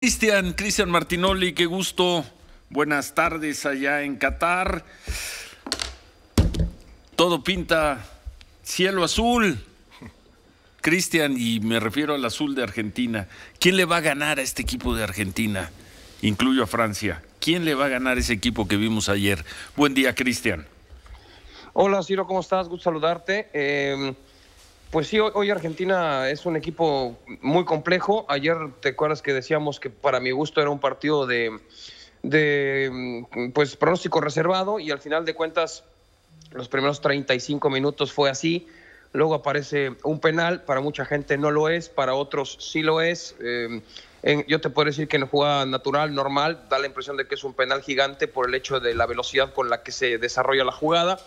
Cristian, Cristian Martinoli, qué gusto. Buenas tardes allá en Qatar. Todo pinta cielo azul. Cristian, y me refiero al azul de Argentina. ¿Quién le va a ganar a este equipo de Argentina? Incluyo a Francia. ¿Quién le va a ganar ese equipo que vimos ayer? Buen día, Cristian. Hola, Ciro, ¿cómo estás? Gusto saludarte. Eh, pues sí, hoy Argentina es un equipo muy complejo. Ayer te acuerdas que decíamos que para mi gusto era un partido de, mm, pues pronóstico reservado y al final de cuentas los primeros 35 minutos fue así. Luego aparece un penal, para mucha gente no lo es, para otros sí lo es. Em, yo te puedo decir que en jugada natural, normal, da la impresión de que es un penal gigante por el hecho de la velocidad con la que se desarrolla la jugada.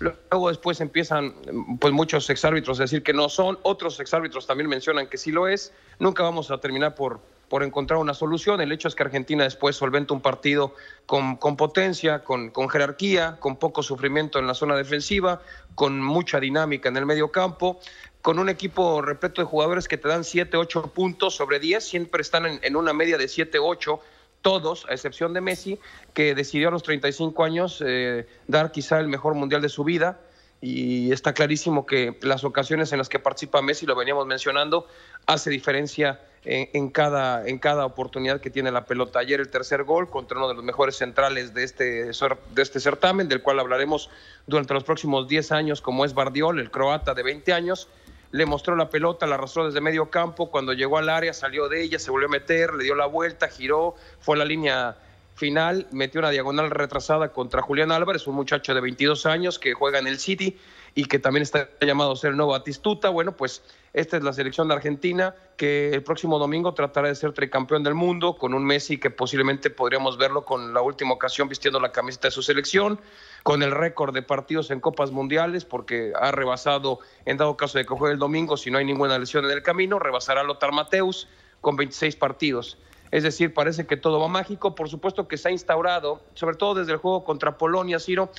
Luego después empiezan pues muchos exárbitros a decir que no son, otros exárbitros también mencionan que sí lo es. Nunca vamos a terminar por, por encontrar una solución. El hecho es que Argentina después solventa un partido con, potencia, con, jerarquía, con poco sufrimiento en la zona defensiva, con mucha dinámica en el medio campo, con un equipo repleto de jugadores que te dan 7, 8 puntos sobre 10, siempre están en, en una media de 7, 8 todos, a excepción de Messi, que decidió a los 35 años eh, dar quizá el mejor mundial de su vida. Y está clarísimo que las ocasiones en las que participa Messi, lo veníamos mencionando, hace diferencia en, cada, en cada oportunidad que tiene la pelota. Ayer el tercer gol contra uno de los mejores centrales de este, de este certamen, del cual hablaremos durante los próximos 10 años, como es Bardiol, el croata de 20 años le mostró la pelota, la arrastró desde medio campo, cuando llegó al área salió de ella, se volvió a meter, le dio la vuelta, giró, fue a la línea final metió una diagonal retrasada contra Julián Álvarez, un muchacho de 22 años que juega en el City y que también está llamado a ser el nuevo Atistuta. Bueno, pues esta es la selección de Argentina que el próximo domingo tratará de ser tricampeón del mundo con un Messi que posiblemente podríamos verlo con la última ocasión vistiendo la camiseta de su selección, con el récord de partidos en Copas Mundiales porque ha rebasado, en dado caso de que juegue el domingo, si no hay ninguna lesión en el camino, rebasará a Lothar Mateus con 26 partidos. Es decir, parece que todo va mágico. Por supuesto que se ha instaurado, sobre todo desde el juego contra Polonia, Ciro,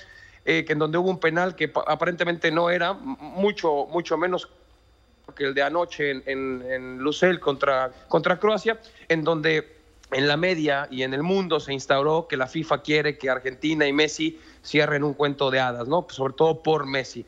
eh, que en donde hubo un penal que aparentemente no era, mucho, mucho menos que el de anoche en, en, Lucel contra, contra Croacia, en donde en la media y en el mundo se instauró que la FIFA quiere que Argentina y Messi cierren un cuento de hadas, ¿no? Sobre todo por Messi.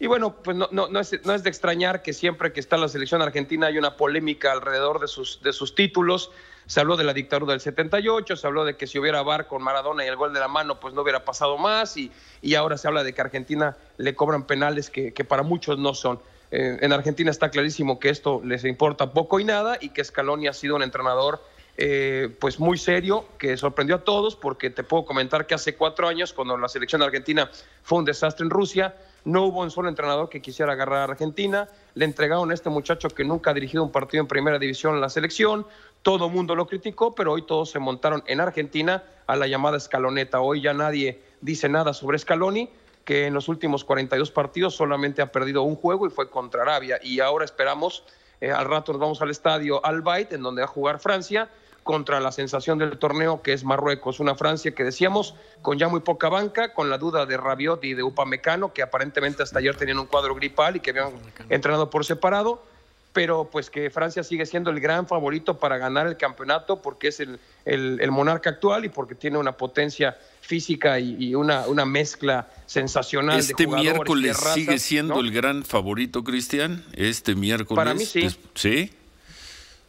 Y bueno, pues no, no, no, es, no, es, de extrañar que siempre que está la selección argentina hay una polémica alrededor de sus, de sus títulos. Se habló de la dictadura del 78, se habló de que si hubiera barco con Maradona y el gol de la mano, pues no hubiera pasado más. Y, y ahora se habla de que a Argentina le cobran penales que, para muchos no son. Eh, en Argentina está clarísimo que esto les importa poco y nada y que Scaloni ha sido un entrenador eh, pues muy serio, que sorprendió a todos, porque te puedo comentar que hace cuatro años, cuando la selección argentina fue un desastre en Rusia, no hubo un solo entrenador que quisiera agarrar a Argentina, le entregaron a este muchacho que nunca ha dirigido un partido en primera división en la selección, todo mundo lo criticó, pero hoy todos se montaron en Argentina a la llamada escaloneta, hoy ya nadie dice nada sobre Scaloni, que en los últimos 42 partidos solamente ha perdido un juego y fue contra Arabia. Y ahora esperamos, eh, al rato nos vamos al estadio Al en donde va a jugar Francia, contra la sensación del torneo que es Marruecos, una Francia que decíamos con ya muy poca banca, con la duda de Rabiot y de Upamecano, que aparentemente hasta ayer tenían un cuadro gripal y que habían entrenado por separado, pero pues que Francia sigue siendo el gran favorito para ganar el campeonato porque es el, el, monarca actual y porque tiene una potencia física y, una, una, mezcla sensacional. Este de miércoles sigue siendo el gran favorito, Cristian. Este miércoles. Para mí sí. sí.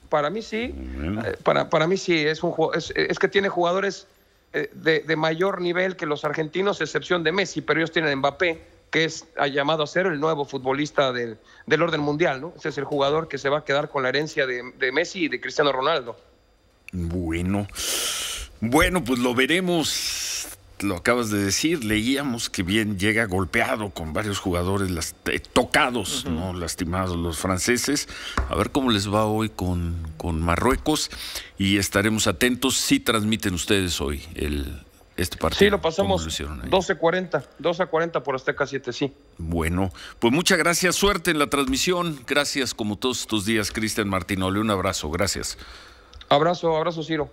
Para mí sí, ah, eh, para, para mí sí, es, un, es, es que tiene jugadores eh, de, mayor nivel que los argentinos, excepción de Messi, pero ellos tienen Mbappé, que es ha llamado a ser el nuevo futbolista del, orden mundial, ¿no? Ese es el jugador que se va a quedar con la herencia de, de Messi y de Cristiano Ronaldo. Bueno, bueno, pues lo veremos lo acabas de decir, leíamos que bien llega golpeado con varios jugadores eh, tocados, ¿no? lastimados los franceses. A ver cómo les va hoy con, con Marruecos y estaremos atentos si transmiten ustedes hoy el, este partido. Sí, lo pasamos 12.40, 12.40 por hasta Azteca 7, sí. Bueno, pues muchas gracias, suerte en la transmisión. Gracias como todos estos días, Cristian Martinoli. Un abrazo, gracias. Abrazo, abrazo, Ciro.